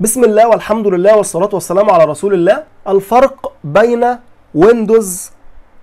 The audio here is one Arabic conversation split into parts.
بسم الله والحمد لله والصلاة والسلام على رسول الله الفرق بين ويندوز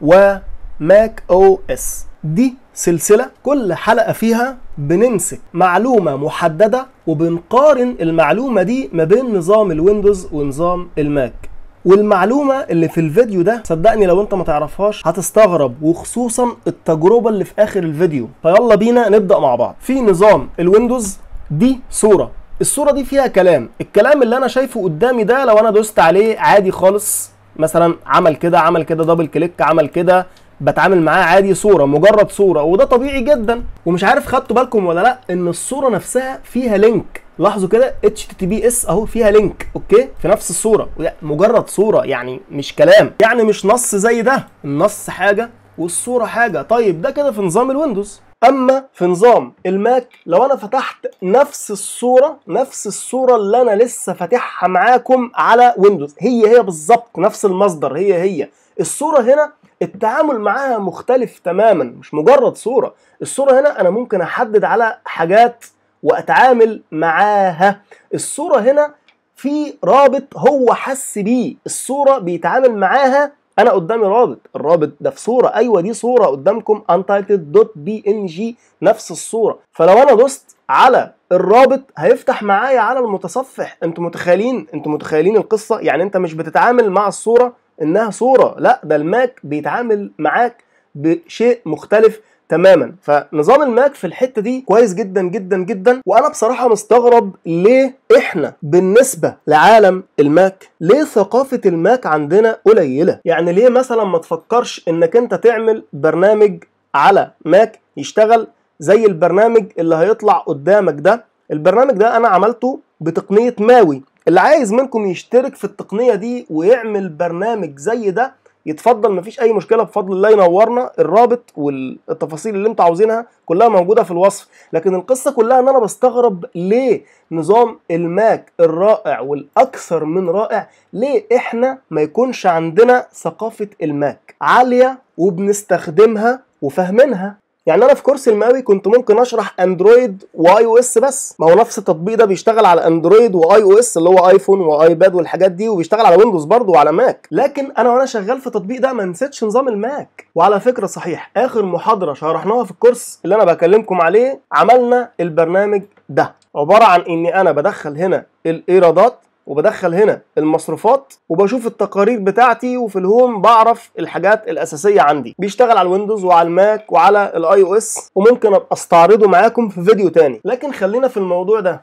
وماك او اس دي سلسلة كل حلقة فيها بنمسك معلومة محددة وبنقارن المعلومة دي ما بين نظام الويندوز ونظام الماك والمعلومة اللي في الفيديو ده صدقني لو انت ما تعرفهاش هتستغرب وخصوصا التجربة اللي في اخر الفيديو فيلا بينا نبدأ مع بعض في نظام الويندوز دي صورة الصوره دي فيها كلام الكلام اللي انا شايفه قدامي ده لو انا دوست عليه عادي خالص مثلا عمل كده عمل كده دبل كليك عمل كده بتعامل معاه عادي صوره مجرد صوره وده طبيعي جدا ومش عارف خدتوا بالكم ولا لا ان الصوره نفسها فيها لينك لاحظوا كده اتش تي بي اس اهو فيها لينك اوكي في نفس الصوره مجرد صوره يعني مش كلام يعني مش نص زي ده النص حاجه والصوره حاجه طيب ده كده في نظام الويندوز اما في نظام الماك لو انا فتحت نفس الصوره نفس الصوره اللي انا لسه فاتحها معاكم على ويندوز هي هي بالظبط نفس المصدر هي هي الصوره هنا التعامل معاها مختلف تماما مش مجرد صوره الصوره هنا انا ممكن احدد على حاجات واتعامل معاها الصوره هنا في رابط هو حس بيه الصوره بيتعامل معاها انا قدامي رابط الرابط ده في صوره ايوه دي صوره قدامكم untitled.png نفس الصوره فلو انا دوست على الرابط هيفتح معايا على المتصفح انتوا متخيلين انتوا متخيلين القصه يعني انت مش بتتعامل مع الصوره انها صوره لا ده الماك بيتعامل معاك بشيء مختلف تماما فنظام الماك في الحته دي كويس جدا جدا جدا وانا بصراحه مستغرب ليه احنا بالنسبه لعالم الماك ليه ثقافه الماك عندنا قليله يعني ليه مثلا ما تفكرش انك انت تعمل برنامج على ماك يشتغل زي البرنامج اللي هيطلع قدامك ده البرنامج ده انا عملته بتقنيه ماوي اللي عايز منكم يشترك في التقنيه دي ويعمل برنامج زي ده يتفضل مفيش اي مشكله بفضل الله ينورنا الرابط والتفاصيل اللي انتوا عاوزينها كلها موجوده في الوصف لكن القصه كلها ان انا بستغرب ليه نظام الماك الرائع والاكثر من رائع ليه احنا ما يكونش عندنا ثقافه الماك عاليه وبنستخدمها وفاهمينها يعني انا في كورس الماوي كنت ممكن اشرح اندرويد واي او اس بس ما هو نفس التطبيق ده بيشتغل على اندرويد واي او اس اللي هو ايفون وايباد والحاجات دي وبيشتغل على ويندوز برضه وعلى ماك لكن انا وانا شغال في التطبيق ده ما نسيتش نظام الماك وعلى فكره صحيح اخر محاضره شرحناها في الكورس اللي انا بكلمكم عليه عملنا البرنامج ده عباره عن اني انا بدخل هنا الايرادات وبدخل هنا المصروفات وبشوف التقارير بتاعتي وفي الهوم بعرف الحاجات الاساسيه عندي بيشتغل على الويندوز وعلى الماك وعلى الاي او اس وممكن ابقى استعرضه معاكم في فيديو تاني لكن خلينا في الموضوع ده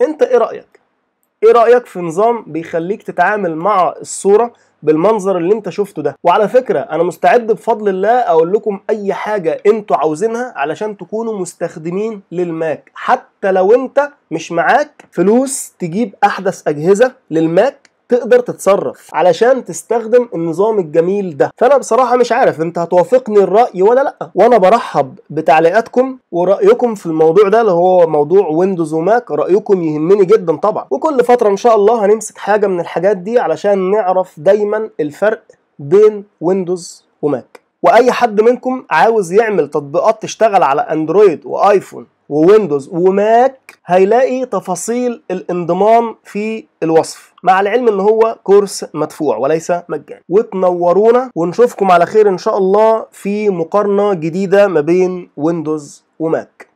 انت ايه رايك ايه رايك في نظام بيخليك تتعامل مع الصوره بالمنظر اللي انت شفته ده وعلى فكره انا مستعد بفضل الله اقول لكم اي حاجه انتوا عاوزينها علشان تكونوا مستخدمين للماك حتى لو انت مش معاك فلوس تجيب احدث اجهزه للماك تقدر تتصرف علشان تستخدم النظام الجميل ده فانا بصراحه مش عارف انت هتوافقني الراي ولا لا وانا برحب بتعليقاتكم ورايكم في الموضوع ده اللي هو موضوع ويندوز وماك رايكم يهمني جدا طبعا وكل فتره ان شاء الله هنمسك حاجه من الحاجات دي علشان نعرف دايما الفرق بين ويندوز وماك واي حد منكم عاوز يعمل تطبيقات تشتغل على اندرويد وايفون وويندوز وماك هيلاقي تفاصيل الانضمام في الوصف مع العلم ان هو كورس مدفوع وليس مجاني وتنورونا ونشوفكم على خير ان شاء الله في مقارنه جديده ما بين ويندوز وماك